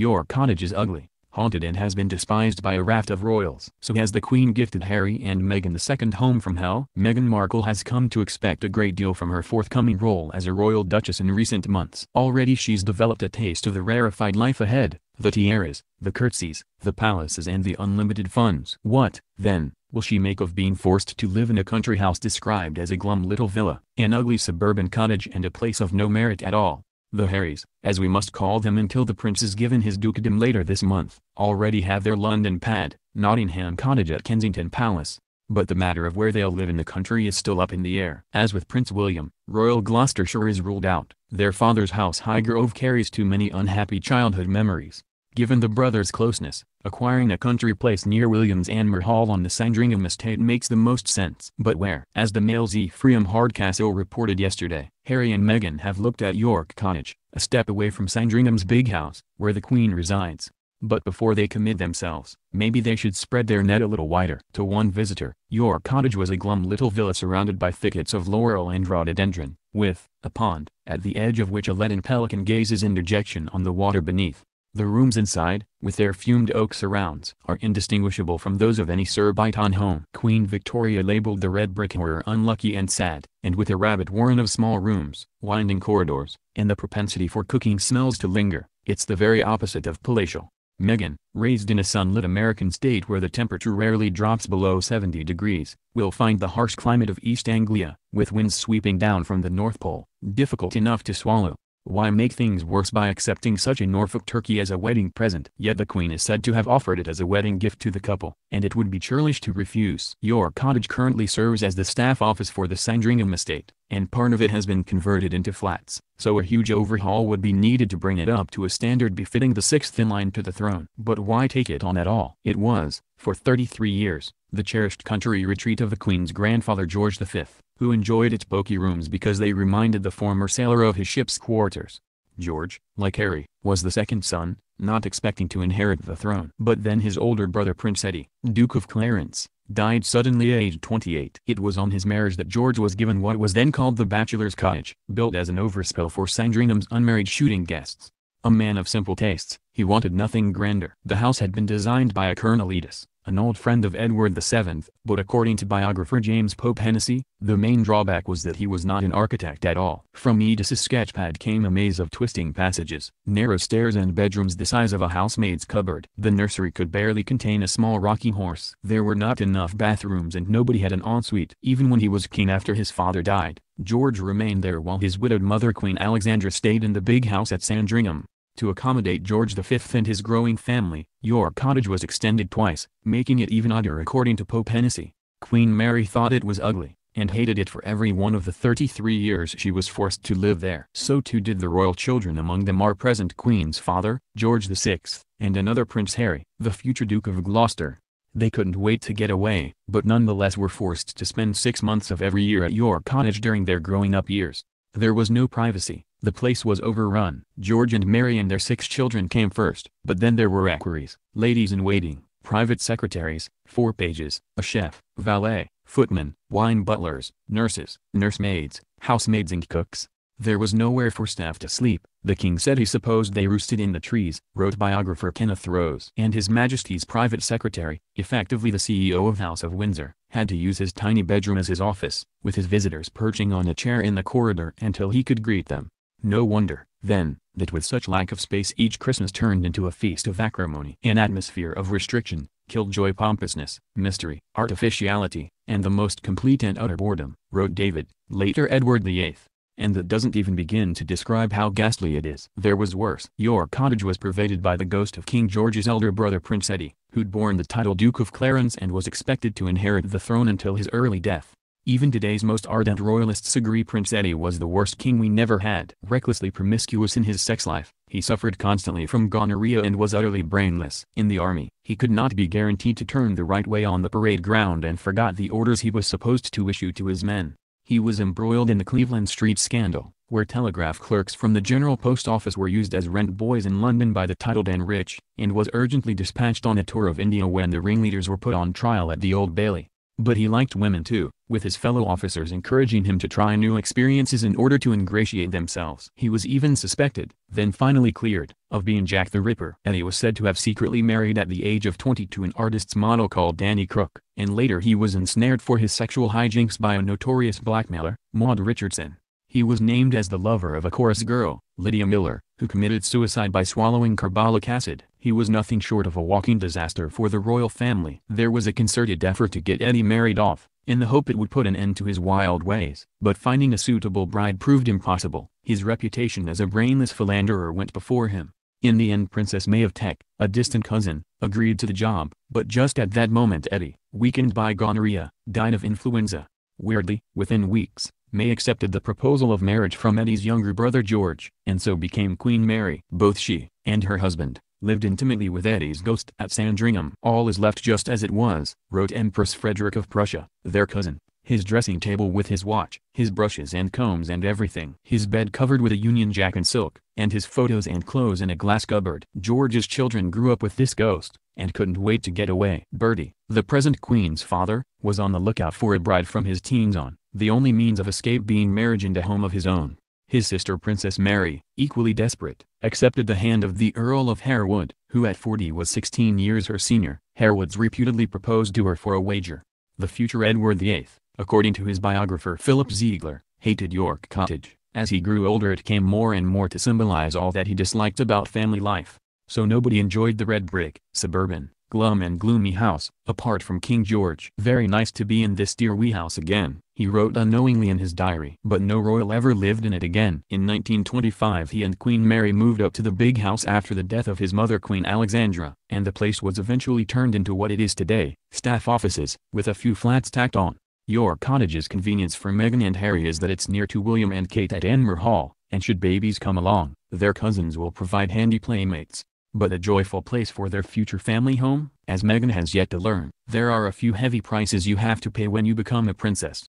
Your cottage is ugly, haunted and has been despised by a raft of royals. So has the Queen gifted Harry and Meghan the second home from hell? Meghan Markle has come to expect a great deal from her forthcoming role as a royal duchess in recent months. Already she's developed a taste of the rarefied life ahead, the tiaras, the curtsies, the palaces and the unlimited funds. What, then, will she make of being forced to live in a country house described as a glum little villa, an ugly suburban cottage and a place of no merit at all? The Harrys, as we must call them until the prince is given his dukedom later this month, already have their London pad, Nottingham cottage at Kensington Palace. But the matter of where they'll live in the country is still up in the air. As with Prince William, Royal Gloucestershire is ruled out. Their father's house Highgrove carries too many unhappy childhood memories. Given the brothers' closeness, acquiring a country place near Williams and Hall on the Sandringham estate makes the most sense. But where? As the Mail's Ephraim Hardcastle reported yesterday, Harry and Meghan have looked at York Cottage, a step away from Sandringham's big house, where the Queen resides. But before they commit themselves, maybe they should spread their net a little wider. To one visitor, York Cottage was a glum little villa surrounded by thickets of laurel and rhododendron, with a pond, at the edge of which a leaden pelican gazes in dejection on the water beneath. The rooms inside, with their fumed oak surrounds, are indistinguishable from those of any Sir Byton home. Queen Victoria labeled the red brick horror unlucky and sad, and with a rabbit warren of small rooms, winding corridors, and the propensity for cooking smells to linger, it's the very opposite of palatial. Meghan, raised in a sunlit American state where the temperature rarely drops below 70 degrees, will find the harsh climate of East Anglia, with winds sweeping down from the North Pole, difficult enough to swallow. Why make things worse by accepting such a Norfolk turkey as a wedding present? Yet the Queen is said to have offered it as a wedding gift to the couple, and it would be churlish to refuse. York Cottage currently serves as the staff office for the Sandringham estate and part of it has been converted into flats, so a huge overhaul would be needed to bring it up to a standard befitting the sixth in line to the throne. But why take it on at all? It was, for 33 years, the cherished country retreat of the Queen's grandfather George V, who enjoyed its poky rooms because they reminded the former sailor of his ship's quarters. George, like Harry, was the second son, not expecting to inherit the throne. But then his older brother Prince Eddie, Duke of Clarence, died suddenly aged 28. It was on his marriage that George was given what was then called the bachelor's cottage, built as an overspill for Sandringham's unmarried shooting guests. A man of simple tastes, he wanted nothing grander. The house had been designed by a Colonel Edis, an old friend of Edward VII, but according to biographer James Pope Hennessy, the main drawback was that he was not an architect at all. From Edis's sketchpad came a maze of twisting passages, narrow stairs and bedrooms the size of a housemaid's cupboard. The nursery could barely contain a small rocking horse. There were not enough bathrooms and nobody had an ensuite. Even when he was king after his father died, George remained there while his widowed mother Queen Alexandra stayed in the big house at Sandringham. To accommodate George V and his growing family, York Cottage was extended twice, making it even odder according to Pope Hennessy. Queen Mary thought it was ugly, and hated it for every one of the 33 years she was forced to live there. So too did the royal children among them our present Queen's father, George VI, and another Prince Harry, the future Duke of Gloucester. They couldn't wait to get away, but nonetheless were forced to spend six months of every year at York Cottage during their growing up years. There was no privacy, the place was overrun. George and Mary and their six children came first, but then there were equerries, ladies-in-waiting, private secretaries, four pages, a chef, valet, footmen, wine butlers, nurses, nursemaids, housemaids and cooks. There was nowhere for staff to sleep, the king said he supposed they roosted in the trees, wrote biographer Kenneth Rose. And His Majesty's private secretary, effectively the CEO of House of Windsor, had to use his tiny bedroom as his office, with his visitors perching on a chair in the corridor until he could greet them. No wonder, then, that with such lack of space each Christmas turned into a feast of acrimony. An atmosphere of restriction, killjoy pompousness, mystery, artificiality, and the most complete and utter boredom, wrote David, later Edward VIII and that doesn't even begin to describe how ghastly it is. There was worse. Your cottage was pervaded by the ghost of King George's elder brother Prince Eddie, who'd borne the title Duke of Clarence and was expected to inherit the throne until his early death. Even today's most ardent royalists agree Prince Eddie was the worst king we never had. Recklessly promiscuous in his sex life, he suffered constantly from gonorrhea and was utterly brainless. In the army, he could not be guaranteed to turn the right way on the parade ground and forgot the orders he was supposed to issue to his men. He was embroiled in the Cleveland Street scandal, where telegraph clerks from the General Post Office were used as rent boys in London by the titled and rich, and was urgently dispatched on a tour of India when the ringleaders were put on trial at the Old Bailey. But he liked women too, with his fellow officers encouraging him to try new experiences in order to ingratiate themselves. He was even suspected, then finally cleared, of being Jack the Ripper. And he was said to have secretly married at the age of 20 to an artist's model called Danny Crook. And later he was ensnared for his sexual hijinks by a notorious blackmailer, Maud Richardson. He was named as the lover of a chorus girl, Lydia Miller, who committed suicide by swallowing carbolic acid. He was nothing short of a walking disaster for the royal family. There was a concerted effort to get Eddie married off, in the hope it would put an end to his wild ways. But finding a suitable bride proved impossible. His reputation as a brainless philanderer went before him. In the end Princess May of Tech, a distant cousin, agreed to the job, but just at that moment Eddie, weakened by gonorrhea, died of influenza. Weirdly, within weeks, May accepted the proposal of marriage from Eddie's younger brother George, and so became Queen Mary. Both she, and her husband, lived intimately with Eddie's ghost at Sandringham. All is left just as it was, wrote Empress Frederick of Prussia, their cousin, his dressing table with his watch, his brushes and combs and everything. His bed covered with a Union Jack and silk, and his photos and clothes in a glass cupboard. George's children grew up with this ghost, and couldn't wait to get away. Bertie, the present Queen's father, was on the lookout for a bride from his teens on, the only means of escape being marriage and a home of his own. His sister Princess Mary, equally desperate, accepted the hand of the Earl of Harewood, who at 40 was 16 years her senior. Harewood's reputedly proposed to her for a wager. The future Edward VIII, according to his biographer Philip Ziegler, hated York Cottage. As he grew older it came more and more to symbolize all that he disliked about family life. So nobody enjoyed the red brick, suburban, glum and gloomy house, apart from King George. Very nice to be in this dear wee house again, he wrote unknowingly in his diary. But no royal ever lived in it again. In 1925 he and Queen Mary moved up to the big house after the death of his mother Queen Alexandra, and the place was eventually turned into what it is today, staff offices, with a few flats tacked on. Your cottage's convenience for Meghan and Harry is that it's near to William and Kate at Enmer Hall, and should babies come along, their cousins will provide handy playmates but a joyful place for their future family home. As Meghan has yet to learn, there are a few heavy prices you have to pay when you become a princess.